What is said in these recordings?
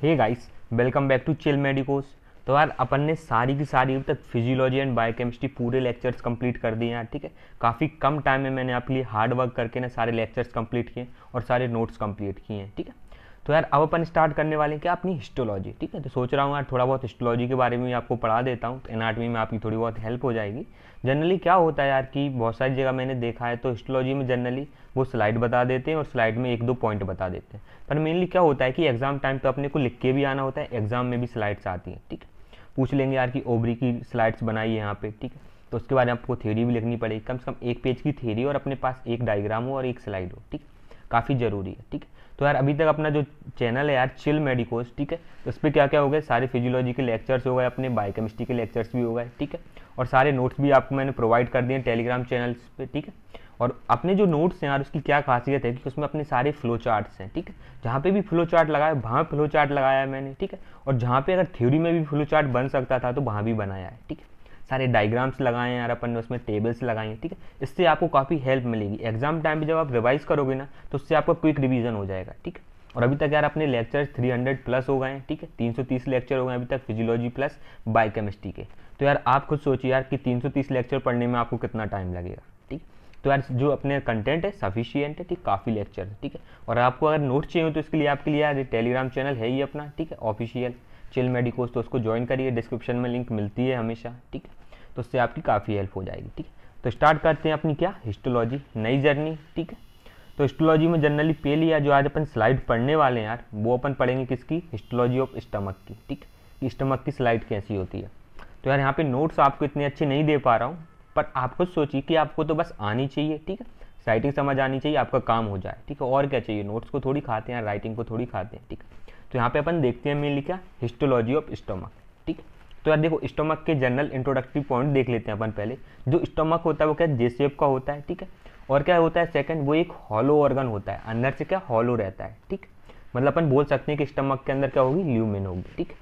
hey guys welcome back to chill medicos तो यार अपन ने सारी की सारी अब तक फिजियोलॉजी एंड बायोकेमिस्ट्री पूरे लेक्चर्स कंप्लीट कर दिए हैं ठीक है काफ़ी कम टाइम में मैंने आपके लिए हार्ड वर्क करके ना सारे लेक्चर्स कंप्लीट किए और सारे नोट्स कंप्लीट किए हैं ठीक है तो यार अब अपन स्टार्ट करने वाले हैं क्या अपनी हिस्टोलॉजी ठीक है तो सोच रहा हूँ यार थोड़ा बहुत हिस्टोलॉजी के बारे में आपको पढ़ा देता हूँ तो एनाटमी में आपकी थोड़ी बहुत हेल्प हो जाएगी जनरली क्या होता है यार कि बहुत सारी जगह मैंने देखा है तो हिस्टोलॉजी में जनरली वो स्लाइड बता देते हैं और स्लाइड में एक दो पॉइंट बता देते हैं पर मेनली क्या होता है कि एग्ज़ाम टाइम पर अपने को लिख के भी आना होता है एग्ज़ाम में भी स्लाइड्स आती हैं ठीक है पूछ लेंगे यार कि ओबरी की स्लाइड्स बनाई है यहाँ पर ठीक है तो उसके बाद आपको थ्योरी भी लिखनी पड़ेगी कम से कम एक पेज की थ्योरी और अपने पास एक डायग्राम हो और एक स्लाइड हो ठीक है काफ़ी ज़रूरी है ठीक है तो यार अभी तक अपना जो चैनल है यार चिल मेडिकोज ठीक है तो उस पर क्या क्या हो गए सारे फिजियोलॉजी के लेक्चर्स हो गए अपने बायोकेमिस्ट्री के लेक्चर्स भी हो गए ठीक है और सारे नोट्स भी आपको मैंने प्रोवाइड कर दिए टेलीग्राम चैनल्स पे ठीक है और अपने जो नोट्स हैं यार उसकी क्या खासियत है कि उसमें अपने सारे फ्लो चार्ट्स हैं ठीक है जहाँ पे भी फ्लो चार्ट लगाया वहाँ फ्लो चार्ट लगाया है मैंने ठीक है और जहाँ पे अगर थ्योरी में भी फ्लो चार्ट बन सकता था तो वहाँ भी बनाया है ठीक है सारे डायग्राम्स लगाए हैं यार अपन ने उसमें टेबल्स लगाए हैं ठीक है इससे आपको काफ़ी हेल्प मिलेगी एग्जाम टाइम पर जब आप रिवाइज करोगे ना तो उससे आपका क्विक रिविजन हो जाएगा ठीक है और अभी तक यार अपने लेक्चर 300 प्लस हो गए हैं ठीक है 330 लेक्चर हो गए अभी तक फिजियोलॉजी प्लस बायोकेमिस्ट्री के तो यार आप खुद सोचिए यार कि 330 लेक्चर पढ़ने में आपको कितना टाइम लगेगा ठीक तो यार जो अपने कंटेंट है सफिशियंट है ठीक काफ़ी लेक्चर है ठीक है और आपको अगर नोट चाहिए हो तो इसके लिए आपके लिए यार टेलीग्राम चैनल है ही अपना ठीक है ऑफिशियल चिल मेडिकोस तो उसको ज्वाइन करिए डिस्क्रिप्शन में लिंक मिलती है हमेशा ठीक है तो उससे आपकी काफ़ी हेल्प हो जाएगी ठीक है तो स्टार्ट करते हैं अपनी क्या हिस्टोलॉजी नई जर्नी ठीक है तो हिस्टोलॉजी में जनरली पहली या जो आज अपन स्लाइड पढ़ने वाले हैं यार वो अपन पढ़ेंगे किसकी हिस्टोलॉजी ऑफ स्टमक की ठीक है स्टमक की स्लाइड कैसी होती है तो यार यहाँ पे नोट्स आपको इतने अच्छे नहीं दे पा रहा हूँ पर आप खुद सोचिए कि आपको तो बस आनी चाहिए ठीक है राइटिंग समझ आनी चाहिए आपका काम हो जाए ठीक है और क्या चाहिए नोट्स को थोड़ी खाते हैं राइटिंग को थोड़ी खाते हैं ठीक है तो यहाँ पे अपन देखते हैं मैंने लिखा हिस्टोलॉजी ऑफ स्टोमक ठीक है तो यार देखो स्टोमक के जनरल इंट्रोडक्टिव पॉइंट देख लेते हैं अपन पहले जो स्टोमक होता है वो क्या जे शेप का होता है ठीक है और क्या होता है सेकंड वो एक हॉलो ऑर्गन होता है अंदर से क्या हॉलो रहता है ठीक मतलब अपन बोल सकते हैं कि स्टमक के अंदर क्या होगी ल्यूमिन होगी ठीक है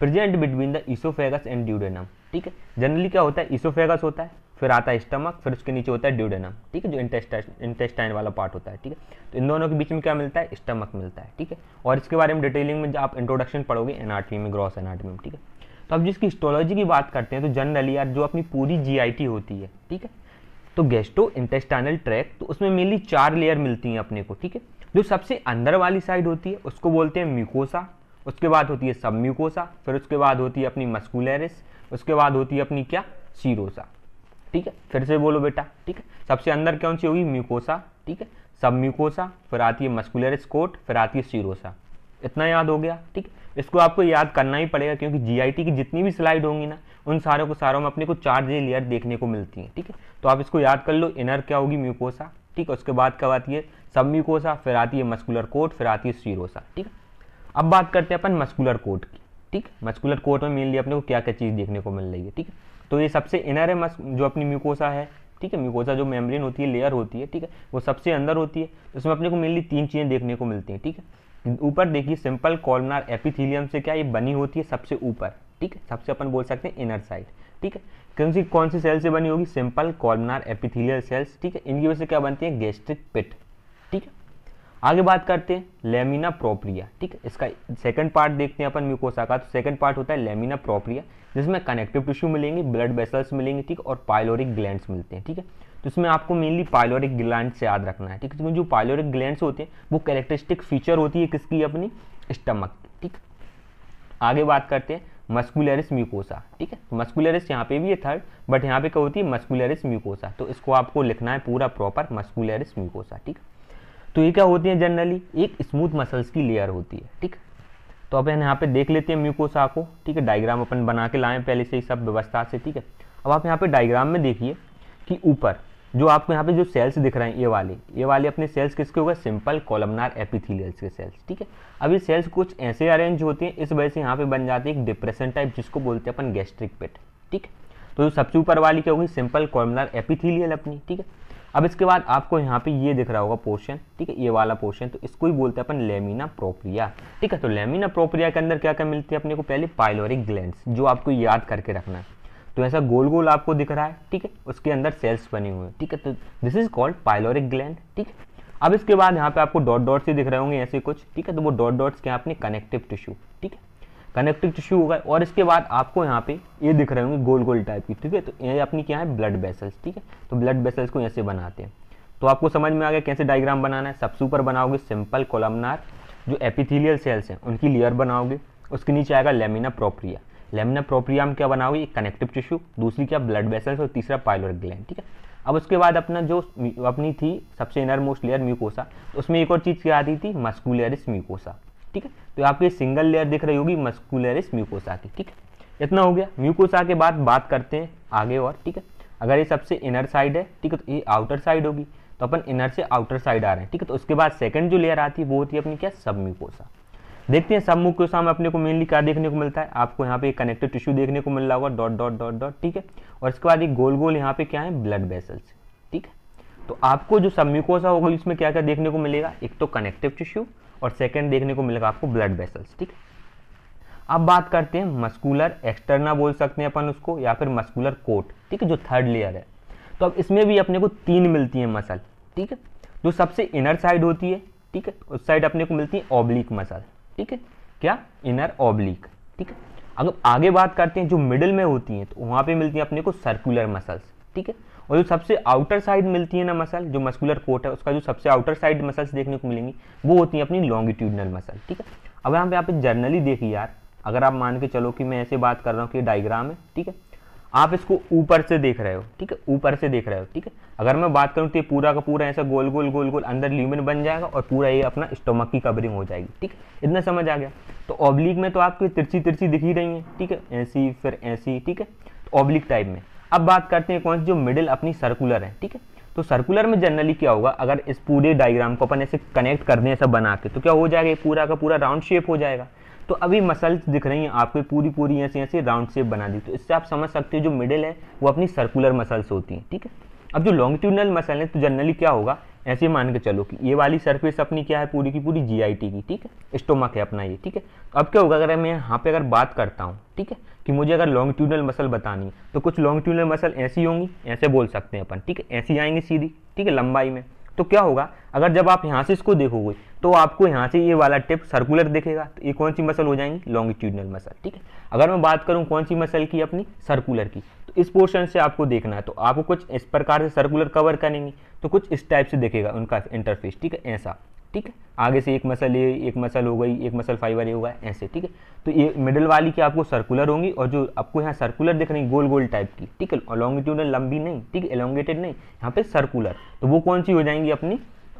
present between the oesophagus and duodenum ठीक है जनरली क्या होता है इसोफेगस होता है फिर आता है स्टमक फिर उसके नीचे होता है ड्यूडेनम ठीक है जो इंटेस्टाइन वाला पार्ट होता है ठीक है तो इन दोनों के बीच में क्या मिलता है स्टमक मिलता है ठीक है और इसके बारे में डिटेलिंग में आप इंट्रोडक्शन पढ़ोगे एनाटमी में ग्रॉस एनाटमी में ठीक है तो अब जिसकी हिस्टोलॉजी की बात करते हैं तो जनरली यार जो अपनी पूरी जीआईटी होती है ठीक है तो गेस्टो इंटेस्टाइनल ट्रैक तो उसमें मेनली चार लेयर मिलती हैं अपने को ठीक है जो सबसे अंदर वाली साइड होती है उसको बोलते हैं म्यूकोसा उसके बाद होती है सब म्यूकोसा फिर उसके बाद होती है अपनी मस्कुलरिस उसके बाद होती है अपनी क्या सीरोसा ठीक है फिर से बोलो बेटा ठीक है सबसे अंदर कौन सी होगी म्यूकोसा ठीक है सब म्यूकोसा फिर आती है मस्कुलरिस कोट फिर आती है सीरोसा इतना याद हो गया ठीक है इसको आपको याद करना ही पड़ेगा क्योंकि जीआईटी की जितनी भी स्लाइड होंगी ना उन सारों को सारों में अपने को चार जी लेयर देखने को मिलती है ठीक है तो आप इसको याद कर लो इनर क्या होगी म्यूकोसा ठीक है उसके बाद कब आती है सब म्यूकोसा फिर आती है मस्कुलर कोट फिर आती है सीरोसा ठीक है अब बात करते हैं अपन मस्कुलर कोट की ठीक है मस्कुलर कोट में मेनली अपने को क्या क्या चीज़ देखने को मिल रही है ठीक है तो ये सबसे इनर है मस्क जो अपनी म्यूकोसा है ठीक है म्यूकोसा जो मेम्ब्रेन होती है लेयर होती है ठीक है वो सबसे अंदर होती है उसमें अपने को मेनली तीन चीज़ें देखने को मिलती हैं ठीक है ऊपर देखिए सिंपल कॉलनार एपिथीलियम से क्या ये बनी होती है सबसे ऊपर ठीक है सबसे अपन बोल सकते हैं इनर साइड ठीक है कौन सी कौन सी सेल से बनी होगी सिंपल कॉलनार एपिथीलियल सेल्स ठीक है इनकी वजह से क्या बनती है गैस्ट्रिक पिट ठीक है आगे बात करते हैं लेमिना प्रोप्रिया ठीक है इसका सेकंड पार्ट देखते हैं अपन म्यूकोसा का तो सेकंड पार्ट होता है लेमिना प्रोप्रिया जिसमें कनेक्टिव टिश्यू मिलेंगे ब्लड वेसल्स मिलेंगे ठीक और पाइलोरिक ग्लैंड्स मिलते हैं ठीक है तो इसमें आपको मेनली पायलोरिक ग्लैंड से याद रखना है ठीक है तो जो पायलोरिक ग्लैंड होते हैं वो कैरेक्टरिस्टिक फीचर होती है किसकी अपनी स्टमक ठीक आगे बात करते हैं मस्कुलरिस म्यूकोसा ठीक है मस्कुलरिस तो यहाँ पे भी है थर्ड बट यहाँ पे क्या होती है मस्कुलरिस म्यूकोसा तो इसको आपको लिखना है पूरा प्रॉपर मस्कुलरिस म्यूकोसा ठीक तो ये क्या होती है जनरली एक स्मूथ मसल्स की लेयर होती है ठीक तो अब यहाँ पे देख लेते हैं म्यूकोसा को ठीक है डायग्राम अपन बना के लाएँ पहले से ही सब व्यवस्था से ठीक है अब आप यहाँ पे डायग्राम में देखिए कि ऊपर जो आपको यहाँ पे जो सेल्स दिख रहे हैं ये वाले ये वाले अपने सेल्स किसके होगा सिंपल कॉलमनार एपिथीलियल्स के सेल्स ठीक है अब ये सेल्स कुछ ऐसे अरेंज होते हैं इस वजह से यहाँ पे बन जाती है एक डिप्रेशन टाइप जिसको बोलते हैं अपन गैस्ट्रिक पेट ठीक है तो सबसे ऊपर वाली क्या होगी सिंपल कॉलमनार एपिथीलियल अपनी ठीक है अब इसके बाद आपको यहाँ पे ये दिख रहा होगा पोर्शन ठीक है ये वाला पोर्शन तो इसको ही बोलते हैं अपन लेमिना प्रोप्रिया ठीक है तो लेमिना प्रोप्रिया के अंदर क्या क्या मिलती है अपने को पहले पाइलोरिक ग्लैंड जो आपको याद करके रखना है तो ऐसा गोल गोल आपको दिख रहा है ठीक है उसके अंदर सेल्स बने हुए हैं ठीक है तो this is called pyloric gland ठीक है अब इसके बाद यहाँ पे आपको डॉट डॉट्स ही दिख रहे होंगे ऐसे कुछ ठीक है तो वो डॉट डॉट्स क्या अपने कनेक्टिव टिश्यू ठीक है कनेक्टिव टिश्यू होगा और इसके बाद आपको यहाँ पे ये दिख रहे होंगे गोल गोल टाइप की ठीक है तो ये अपनी क्या है ब्लड बेसल्स ठीक है तो ब्लड बेसल्स को ऐसे बनाते हैं तो आपको समझ में आ गया कैसे डायग्राम बनाना है सबसे ऊपर बनाओगे सिंपल कोलमनार जो एपिथीलियल सेल्स हैं उनकी लेयर बनाओगे उसके नीचे आएगा लेमिना प्रोप्रिया लेमिना प्रोप्रियाम क्या बना हुई कनेक्टिव टिश्यू दूसरी क्या ब्लड वेसल्स और तीसरा पायलोर ग्लैंड ठीक है अब उसके बाद अपना जो अपनी थी सबसे इनर मोस्ट लेयर म्यूकोसा उसमें एक और चीज़ क्या आती थी मस्कुलरिस म्यूकोसा ठीक है तो आपके सिंगल लेयर दिख रही होगी मस्कुलरिस म्यूकोसा की ठीक है इतना हो गया म्यूकोसा के बाद बात करते हैं आगे और ठीक है अगर ये सबसे इनर साइड है ठीक है तो ये आउटर साइड होगी तो अपन इनर से आउटर साइड आ रहे हैं ठीक है तो उसके बाद सेकंड जो लेयर आती है वो होती है अपनी क्या सब म्यूकोसा देखते हैं सब मुख के सामने अपने को मेनली क्या देखने को मिलता है आपको यहाँ पे कनेक्टिव टिश्यू देखने को मिल रहा होगा डॉट डॉट डॉट डॉट ठीक है और इसके बाद एक गोल गोल यहाँ पे क्या है ब्लड वेसल्स ठीक है तो आपको जो सम्यूकोसा होगा इसमें क्या क्या देखने को मिलेगा एक तो कनेक्टिव टिश्यू और सेकेंड देखने को मिलेगा आपको ब्लड वेसल्स ठीक है अब बात करते हैं मस्कुलर एक्सटर्ना बोल सकते हैं अपन उसको या फिर मस्कुलर कोट ठीक है जो थर्ड लेयर है तो अब इसमें भी अपने को तीन मिलती है मसल ठीक है जो सबसे इनर साइड होती है ठीक है उस साइड अपने को मिलती है ओब्लिक मसल ठीक है क्या इनर ऑब्लिक ठीक है अगर आगे बात करते हैं जो मिडिल में होती हैं तो वहां पे मिलती हैं अपने को सर्कुलर मसल्स ठीक है और जो सबसे आउटर साइड मिलती है ना मसल जो मस्कुलर कोट है उसका जो सबसे आउटर साइड मसल्स देखने को मिलेंगी वो होती है अपनी लॉन्गिट्यूडनल मसल ठीक है अब यहाँ पे आप जर्नली देखिए यार अगर आप मान के चलो कि मैं ऐसे बात कर रहा हूँ कि डायग्राम है ठीक है आप इसको ऊपर से देख रहे हो ठीक है ऊपर से देख रहे हो ठीक है अगर मैं बात करूँ तो ये पूरा का पूरा ऐसा गोल गोल गोल गोल अंदर ल्यूमिन बन जाएगा और पूरा ये अपना स्टोमक की कवरिंग हो जाएगी ठीक है इतना समझ आ गया तो ऑब्लिक में तो आपकी तिरछी तिरछी दिख ही रही है ठीक है ऐसी फिर ऐसी ठीक है तो ऑब्लिक टाइप में अब बात करते हैं कौन सी जो मिडिल अपनी सर्कुलर है ठीक है तो सर्कुलर में जनरली क्या होगा अगर इस पूरे डायग्राम को अपन ऐसे कनेक्ट कर दें ऐसा बना के तो क्या हो जाएगा पूरा का पूरा राउंड शेप हो जाएगा तो अभी मसल्स दिख रही हैं आपको पूरी पूरी ऐसे ऐसे राउंड शेप बना दी तो इससे आप समझ सकते हो जो मिडिल है वो अपनी सर्कुलर मसल्स होती हैं ठीक है अब जो लॉन्गिट्यूडनल मसल है तो जनरली क्या होगा ऐसे मान के चलो कि ये वाली सरफेस अपनी क्या है पूरी की पूरी जीआईटी की ठीक है स्टोमक है अपना ये ठीक है तो अब क्या होगा अगर मैं यहाँ पे अगर बात करता हूँ ठीक है कि मुझे अगर लॉन्गिट्यूडनल मसल बतानी है तो कुछ लॉन्गिट्यूडनल मसल ऐसी होंगी ऐसे बोल सकते हैं अपन ठीक है ऐसी आएंगे सीधी ठीक है लंबाई में तो क्या होगा अगर जब आप यहाँ से इसको देखोगे तो आपको यहाँ से ये वाला टिप सर्कुलर दिखेगा तो ये कौन सी मसल हो जाएंगी लॉन्गिट्यूडनल मसल ठीक है अगर मैं बात करूँ कौन सी मसल की अपनी सर्कुलर की तो इस पोर्शन से आपको देखना है तो आपको कुछ इस प्रकार से सर्कुलर कवर करेंगी तो कुछ इस टाइप से देखेगा उनका इंटरफेस ठीक है ऐसा ठीक है आगे से एक मसल ये एक मसल हो गई एक मसल फाइबर ये होगा ऐसे ठीक है तो ये मिडल वाली की आपको सर्कुलर होंगी और जो आपको यहाँ सर्कुलर दिख रही गोल गोल टाइप की ठीक है लॉन्गिट्यूडल लंबी नहीं ठीक है एलोंगेटेड नहीं यहाँ पे सर्कुलर तो वो कौन सी हो जाएंगी अपनी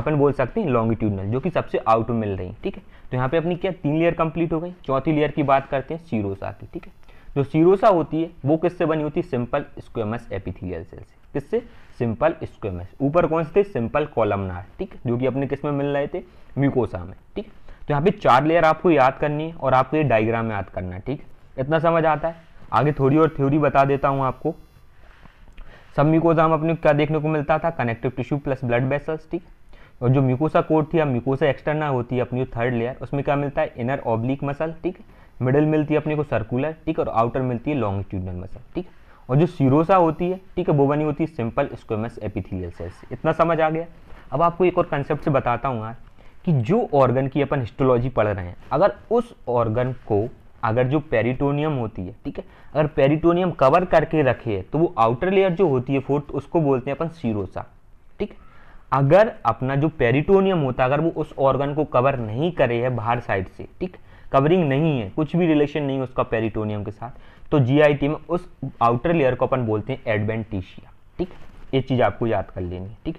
अपन बोल सकते हैं लॉन्गिट्यूडनल जो कि सबसे आउट मिल रही ठीक है तो यहाँ पे अपनी क्या तीन लेयर कंप्लीट हो गई चौथी लेयर की बात करते हैं सीरोसा की ठीक है जो सीरोसा होती है वो किससे बनी होती है सिंपल स्क्वेमस एपिथिलियल सेल से किससे सिंपल स्क्वेमस ऊपर कौन से थे सिंपल कॉलमनार ठीक जो कि अपने किस में मिल रहे थे म्यूकोसा में ठीक तो यहाँ पे चार लेयर आपको याद करनी है और आपको ये डायग्राम याद करना ठीक इतना समझ आता है आगे थोड़ी और थ्योरी बता देता हूँ आपको सब म्यूकोसा में अपने क्या देखने को मिलता था connective tissue plus blood vessels ठीक और जो म्यूकोसा कोड थी या म्यूकोसा एक्सटर्नल होती है अपनी थर्ड लेयर उसमें क्या मिलता है इनर ऑब्लिक मसल ठीक मिडिल मिलती है अपने को सर्कुलर ठीक और आउटर मिलती है लॉन्गिट्यूडनल मसल ठीक है और जो सीरोसा होती है ठीक है वो बनी होती है सिंपल स्क्वेमस एपिथिलियल सेल्स इतना समझ आ गया अब आपको एक और कंसेप्ट से बताता हूँ यार कि जो ऑर्गन की अपन हिस्टोलॉजी पढ़ रहे हैं अगर उस ऑर्गन को अगर जो पेरिटोनियम होती है ठीक है अगर पेरिटोनियम कवर करके रखे है तो वो आउटर लेयर जो होती है फोर्थ उसको बोलते हैं अपन सीरोसा ठीक है अगर अपना जो पेरिटोनियम होता है अगर वो उस ऑर्गन को कवर नहीं करे है बाहर साइड से ठीक कवरिंग नहीं है कुछ भी रिलेशन नहीं है उसका पेरिटोनियम के साथ तो जीआईटी में उस आउटर लेयर को अपन बोलते हैं एडवेंटिशिया ठीक ये चीज़ आपको याद कर लेनी है ठीक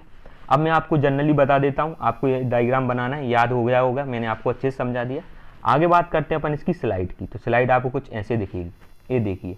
अब मैं आपको जनरली बता देता हूँ आपको ये डायग्राम बनाना है याद हो गया होगा मैंने आपको अच्छे से समझा दिया आगे बात करते हैं अपन इसकी स्लाइड की तो स्लाइड आपको कुछ ऐसे दिखेगी ये देखिए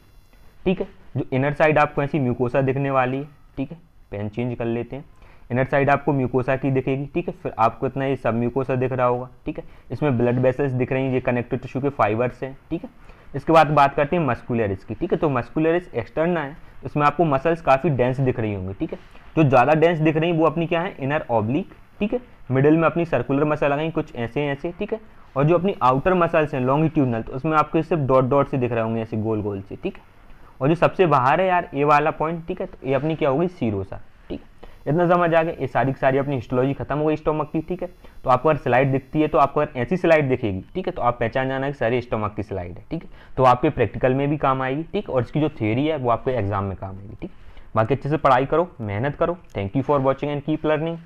ठीक है जो इनर साइड आपको ऐसी म्यूकोसा दिखने वाली है ठीक है पेन चेंज कर लेते हैं इनर साइड आपको म्यूकोसा की दिखेगी ठीक है फिर आपको इतना ये सब म्यूकोसा दिख रहा होगा ठीक है इसमें ब्लड वेसल्स दिख रही हैं ये कनेक्टिव टिश्यू के फाइबर्स हैं ठीक है इसके बाद बात करते हैं मस्कुलरिस की ठीक है तो मस्कुलरिस एक्सटर्नल है उसमें आपको मसल्स काफ़ी डेंस दिख रही होंगी ठीक है जो ज़्यादा डेंस दिख रही है वो अपनी क्या है इनर ऑब्लिक ठीक है मिडिल में अपनी सर्कुलर मसल आ गई कुछ ऐसे ऐसे ठीक है और जो अपनी आउटर मसल्स हैं लॉन्गिट्यूडनल तो उसमें आपको सिर्फ डॉट डॉट से दिख रहे होंगे ऐसे गोल गोल से ठीक है और जो सबसे बाहर है यार ए वाला पॉइंट ठीक है तो ये अपनी क्या होगी सीरोसा इतना समझ आ गया ये सारी की सारी अपनी हिस्टोलॉजी खत्म हो गई स्टोमक की ठीक है तो आपको अगर स्लाइड दिखती है तो आपको अगर ऐसी स्लाइड दिखेगी ठीक है तो आप पहचान जाना कि सारी स्टोमक की स्लाइड है ठीक है तो आपके प्रैक्टिकल में भी काम आएगी ठीक और इसकी जो थ्योरी है वो आपके एग्जाम में काम आएगी ठीक बाकी अच्छे से पढ़ाई करो मेहनत करो thank you for watching and keep learning